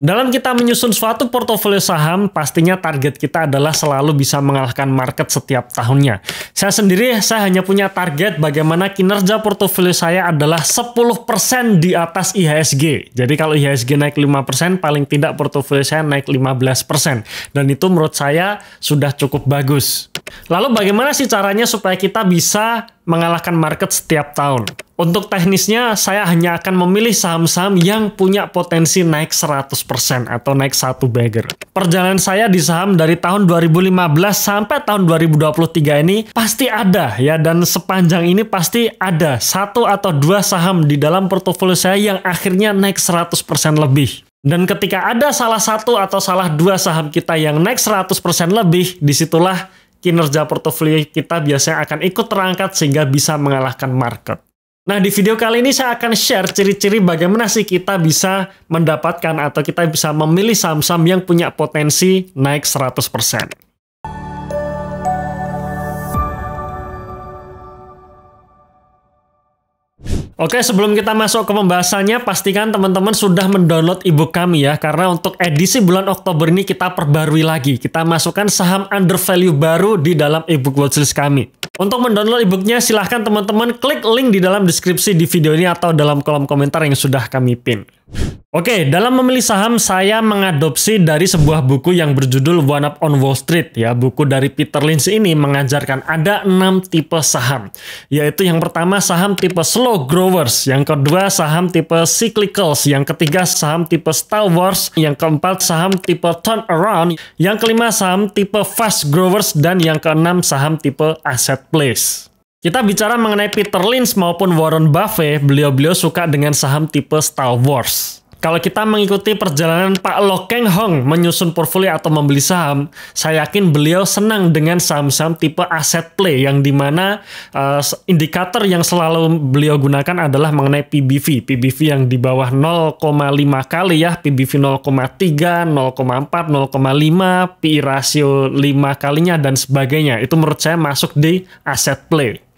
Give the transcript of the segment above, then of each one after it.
Dalam kita menyusun suatu portofolio saham, pastinya target kita adalah selalu bisa mengalahkan market setiap tahunnya. Saya sendiri, saya hanya punya target bagaimana kinerja portofolio saya adalah 10% di atas IHSG. Jadi kalau IHSG naik 5%, paling tidak portofolio saya naik 15%. Dan itu menurut saya sudah cukup bagus. Lalu bagaimana sih caranya supaya kita bisa mengalahkan market setiap tahun? Untuk teknisnya, saya hanya akan memilih saham-saham yang punya potensi naik 100% atau naik satu bagger. Perjalanan saya di saham dari tahun 2015 sampai tahun 2023 ini pasti ada ya dan sepanjang ini pasti ada satu atau dua saham di dalam portofolio saya yang akhirnya naik 100% lebih. Dan ketika ada salah satu atau salah dua saham kita yang naik 100% lebih, disitulah kinerja portofolio kita biasanya akan ikut terangkat sehingga bisa mengalahkan market. Nah, di video kali ini saya akan share ciri-ciri bagaimana sih kita bisa mendapatkan atau kita bisa memilih saham-saham yang punya potensi naik 100%. Oke, sebelum kita masuk ke pembahasannya, pastikan teman-teman sudah mendownload ebook kami ya, karena untuk edisi bulan Oktober ini kita perbarui lagi. Kita masukkan saham under value baru di dalam ebook watchlist kami. Untuk mendownload ebooknya, silahkan teman-teman klik link di dalam deskripsi di video ini atau dalam kolom komentar yang sudah kami pin. Oke, okay, dalam memilih saham saya mengadopsi dari sebuah buku yang berjudul One Up on Wall Street ya. Buku dari Peter Lynch ini mengajarkan ada enam tipe saham, yaitu yang pertama saham tipe slow growers, yang kedua saham tipe cyclicals, yang ketiga saham tipe stalwarts, yang keempat saham tipe turn around, yang kelima saham tipe fast growers dan yang keenam saham tipe asset plays. Kita bicara mengenai Peter Lynch maupun Warren Buffett, beliau-beliau suka dengan saham tipe Star Wars. Kalau kita mengikuti perjalanan Pak Lo Keng Hong menyusun portfolio atau membeli saham, saya yakin beliau senang dengan saham-saham tipe aset play yang dimana uh, eh, indikator yang selalu beliau gunakan adalah mengenai PBV. PBV yang di bawah 0,5 kali ya, PBV 0,3, 0,4, 0,5, PI rasio 5 kalinya dan sebagainya. Itu menurut saya masuk di aset play.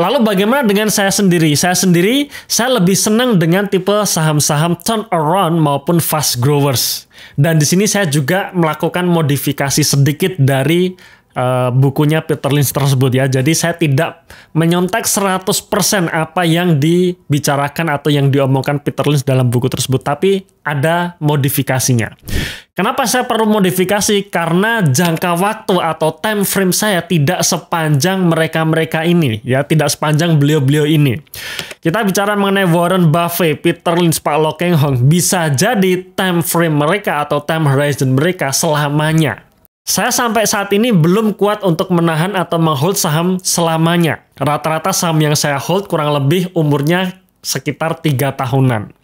Lalu bagaimana dengan saya sendiri? Saya sendiri, saya lebih senang dengan tipe saham-saham turn around maupun fast growers. Dan di sini saya juga melakukan modifikasi sedikit dari uh, bukunya Peter Lynch tersebut ya. Jadi saya tidak menyontek 100% apa yang dibicarakan atau yang diomongkan Peter Lynch dalam buku tersebut, tapi ada modifikasinya. Kenapa saya perlu modifikasi? Karena jangka waktu atau time frame saya tidak sepanjang mereka-mereka ini, ya tidak sepanjang beliau-beliau ini. Kita bicara mengenai Warren Buffett, Peter Lynch, Pak Lo Keng Hong, bisa jadi time frame mereka atau time horizon mereka selamanya. Saya sampai saat ini belum kuat untuk menahan atau menghold saham selamanya. Rata-rata saham yang saya hold kurang lebih umurnya sekitar 3 tahunan.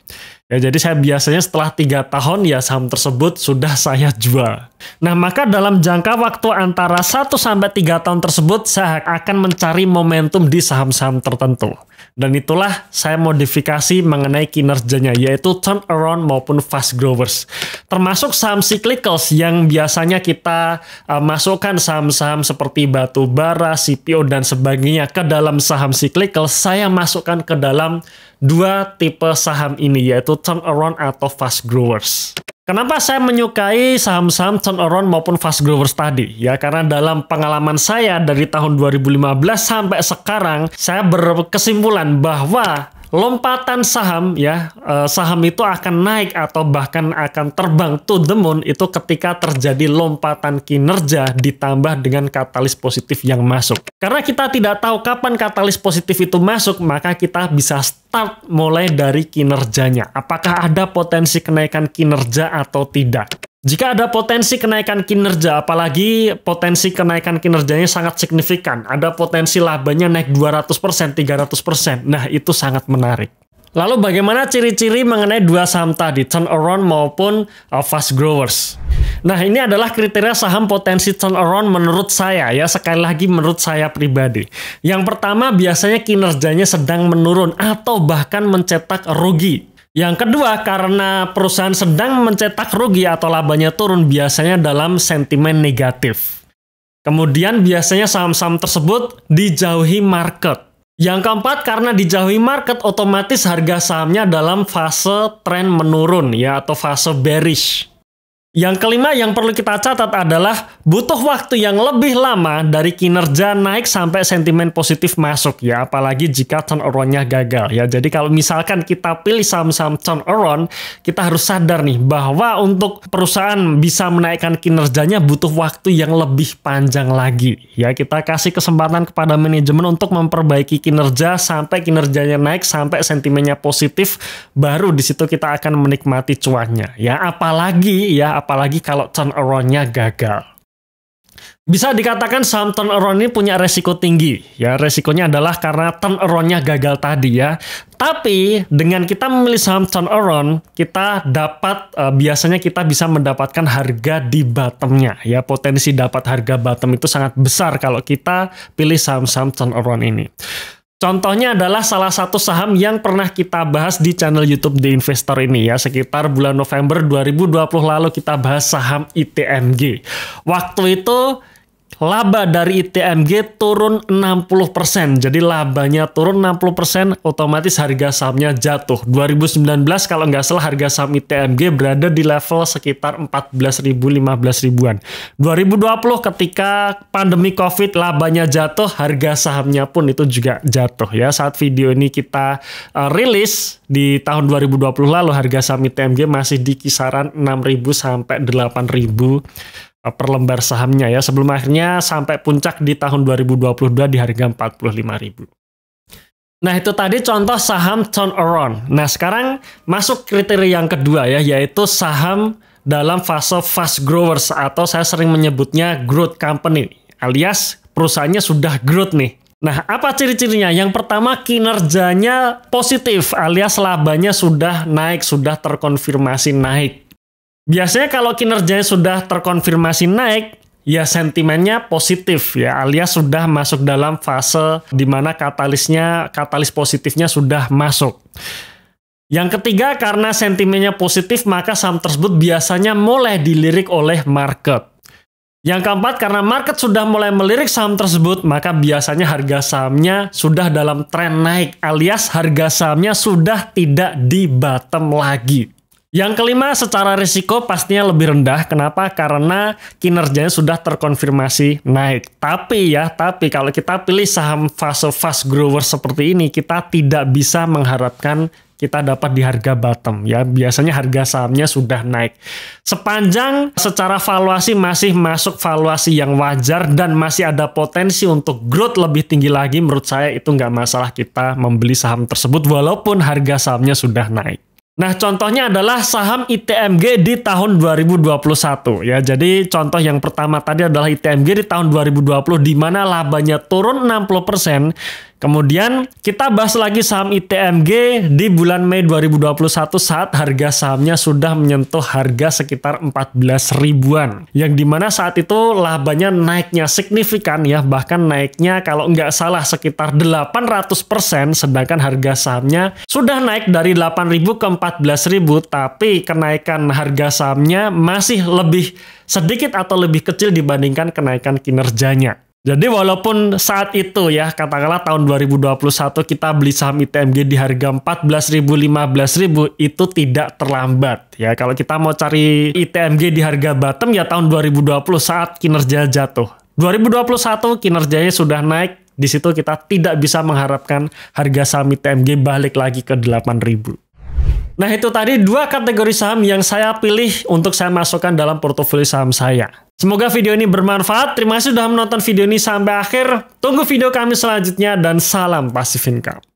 Ya, jadi saya biasanya setelah tiga tahun ya saham tersebut sudah saya jual. Nah, maka dalam jangka waktu antara 1 sampai tiga tahun tersebut saya akan mencari momentum di saham-saham tertentu. Dan itulah saya modifikasi mengenai kinerjanya, yaitu turnaround maupun fast growers. Termasuk saham cyclicals yang biasanya kita uh, masukkan saham-saham seperti batu bara, CPO, dan sebagainya ke dalam saham cyclicals, saya masukkan ke dalam dua tipe saham ini, yaitu turnaround atau fast growers. Kenapa saya menyukai saham-saham turnaround maupun fast growers tadi? Ya, karena dalam pengalaman saya dari tahun 2015 sampai sekarang, saya berkesimpulan bahwa lompatan saham ya eh, saham itu akan naik atau bahkan akan terbang to the moon itu ketika terjadi lompatan kinerja ditambah dengan katalis positif yang masuk karena kita tidak tahu kapan katalis positif itu masuk maka kita bisa start mulai dari kinerjanya. Apakah ada potensi kenaikan kinerja atau tidak? Jika ada potensi kenaikan kinerja, apalagi potensi kenaikan kinerjanya sangat signifikan, ada potensi labanya naik 200%, 300%. Nah, itu sangat menarik. Lalu bagaimana ciri-ciri mengenai dua saham tadi, turnaround maupun uh, fast growers? Nah, ini adalah kriteria saham potensi turnaround menurut saya ya, sekali lagi menurut saya pribadi. Yang pertama biasanya kinerjanya sedang menurun atau bahkan mencetak rugi. Yang kedua, karena perusahaan sedang mencetak rugi atau labanya turun biasanya dalam sentimen negatif. Kemudian biasanya saham-saham tersebut dijauhi market. Yang keempat, karena dijauhi market, otomatis harga sahamnya dalam fase trend menurun ya atau fase bearish. Yang kelima yang perlu kita catat adalah butuh waktu yang lebih lama dari kinerja naik sampai sentimen positif masuk ya, apalagi jika turnaround-nya gagal ya. Jadi kalau misalkan kita pilih saham-saham turnaround, kita harus sadar nih bahwa untuk perusahaan bisa menaikkan kinerjanya butuh waktu yang lebih panjang lagi ya. Kita kasih kesempatan kepada manajemen untuk memperbaiki kinerja sampai kinerjanya naik sampai sentimennya positif, baru di situ kita akan menikmati cuannya ya. Apalagi ya apalagi kalau turnaround-nya gagal. Bisa dikatakan saham turnaround ini punya resiko tinggi. Ya, resikonya adalah karena turnaround-nya gagal tadi ya. Tapi dengan kita memilih saham turnaround, kita dapat uh, biasanya kita bisa mendapatkan harga di bottomnya. Ya, potensi dapat harga bottom itu sangat besar kalau kita pilih saham-saham turnaround ini. Contohnya adalah salah satu saham yang pernah kita bahas di channel YouTube The Investor ini ya, sekitar bulan November 2020 lalu kita bahas saham ITMG. Waktu itu laba dari ITMG turun 60%. Jadi labanya turun 60%, otomatis harga sahamnya jatuh. 2019 kalau nggak salah harga saham ITMG berada di level sekitar 14.000 15.000-an. 2020 ketika pandemi Covid labanya jatuh, harga sahamnya pun itu juga jatuh ya. Saat video ini kita uh, rilis di tahun 2020 lalu harga saham ITMG masih di kisaran 6.000 sampai 8.000 Eh, per lembar sahamnya ya sebelum akhirnya sampai puncak di tahun 2022 di harga 45.000. Nah, itu tadi contoh saham turnaround. Nah, sekarang masuk kriteria yang kedua ya yaitu saham dalam fase fast growers atau saya sering menyebutnya growth company alias perusahaannya sudah growth nih. Nah, apa ciri-cirinya? Yang pertama kinerjanya positif alias labanya sudah naik, sudah terkonfirmasi naik. Biasanya kalau kinerjanya sudah terkonfirmasi naik, ya sentimennya positif ya alias sudah masuk dalam fase di mana katalisnya katalis positifnya sudah masuk. Yang ketiga karena sentimennya positif maka saham tersebut biasanya mulai dilirik oleh market. Yang keempat karena market sudah mulai melirik saham tersebut maka biasanya harga sahamnya sudah dalam tren naik alias harga sahamnya sudah tidak di bottom lagi. Yang kelima, secara risiko pastinya lebih rendah. Kenapa? Karena kinerjanya sudah terkonfirmasi naik. Tapi ya, tapi kalau kita pilih saham fase fast grower seperti ini, kita tidak bisa mengharapkan kita dapat di harga bottom ya biasanya harga sahamnya sudah naik sepanjang secara valuasi masih masuk valuasi yang wajar dan masih ada potensi untuk growth lebih tinggi lagi menurut saya itu nggak masalah kita membeli saham tersebut walaupun harga sahamnya sudah naik Nah, contohnya adalah saham ITMG di tahun 2021 ya. Jadi contoh yang pertama tadi adalah ITMG di tahun 2020 di mana labanya turun 60%, Kemudian kita bahas lagi saham ITMG di bulan Mei 2021 saat harga sahamnya sudah menyentuh harga sekitar 14 ribuan. Yang dimana saat itu labanya naiknya signifikan ya, bahkan naiknya kalau nggak salah sekitar 800% sedangkan harga sahamnya sudah naik dari 8 ribu ke 14 ribu, tapi kenaikan harga sahamnya masih lebih sedikit atau lebih kecil dibandingkan kenaikan kinerjanya. Jadi walaupun saat itu ya katakanlah tahun 2021 kita beli saham ITMG di harga 14.000 15.000 itu tidak terlambat ya. Kalau kita mau cari ITMG di harga bottom ya tahun 2020 saat kinerja jatuh. 2021 kinerjanya sudah naik di situ kita tidak bisa mengharapkan harga saham ITMG balik lagi ke 8.000. Nah itu tadi dua kategori saham yang saya pilih untuk saya masukkan dalam portofolio saham saya. Semoga video ini bermanfaat. Terima kasih sudah menonton video ini sampai akhir. Tunggu video kami selanjutnya dan salam pasif income.